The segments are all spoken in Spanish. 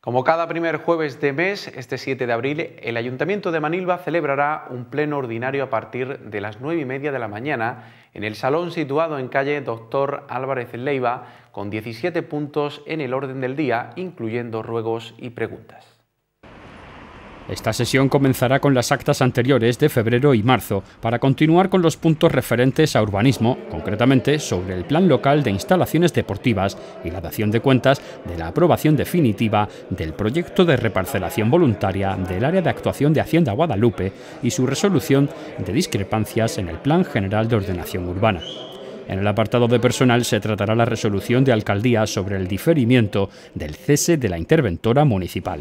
Como cada primer jueves de mes, este 7 de abril, el Ayuntamiento de Manilva celebrará un pleno ordinario a partir de las 9 y media de la mañana en el salón situado en calle Doctor Álvarez Leiva, con 17 puntos en el orden del día, incluyendo ruegos y preguntas. Esta sesión comenzará con las actas anteriores de febrero y marzo, para continuar con los puntos referentes a urbanismo, concretamente sobre el plan local de instalaciones deportivas y la dación de cuentas de la aprobación definitiva del proyecto de reparcelación voluntaria del área de actuación de Hacienda Guadalupe y su resolución de discrepancias en el Plan General de Ordenación Urbana. En el apartado de personal se tratará la resolución de alcaldía sobre el diferimiento del cese de la interventora municipal.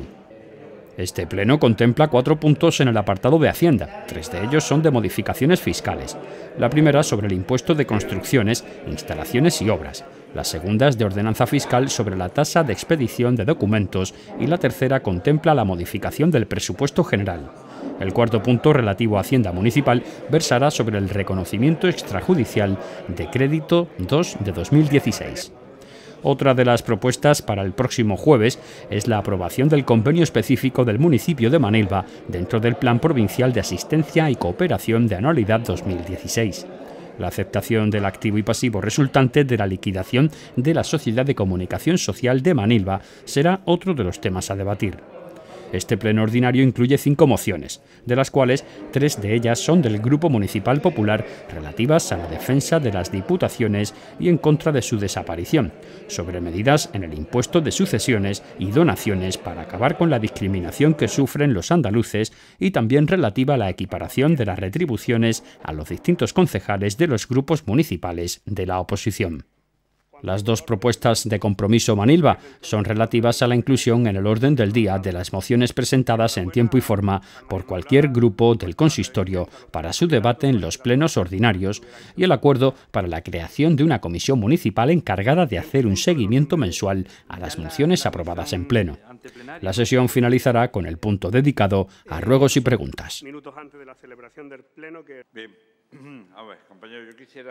Este Pleno contempla cuatro puntos en el apartado de Hacienda. Tres de ellos son de modificaciones fiscales. La primera sobre el impuesto de construcciones, instalaciones y obras. La segunda es de ordenanza fiscal sobre la tasa de expedición de documentos. Y la tercera contempla la modificación del presupuesto general. El cuarto punto, relativo a Hacienda Municipal, versará sobre el reconocimiento extrajudicial de crédito 2 de 2016. Otra de las propuestas para el próximo jueves es la aprobación del convenio específico del municipio de Manilva dentro del Plan Provincial de Asistencia y Cooperación de Anualidad 2016 la aceptación del activo y pasivo resultante de la liquidación de la Sociedad de Comunicación Social de Manilva será otro de los temas a debatir. Este pleno ordinario incluye cinco mociones, de las cuales tres de ellas son del Grupo Municipal Popular relativas a la defensa de las diputaciones y en contra de su desaparición, sobre medidas en el impuesto de sucesiones y donaciones para acabar con la discriminación que sufren los andaluces y también relativa a la equiparación de las retribuciones a los distintos concejales de los grupos municipales de la oposición. Las dos propuestas de compromiso Manilva son relativas a la inclusión en el orden del día de las mociones presentadas en tiempo y forma por cualquier grupo del consistorio para su debate en los plenos ordinarios y el acuerdo para la creación de una comisión municipal encargada de hacer un seguimiento mensual a las mociones aprobadas en pleno. La sesión finalizará con el punto dedicado a ruegos y preguntas. quisiera...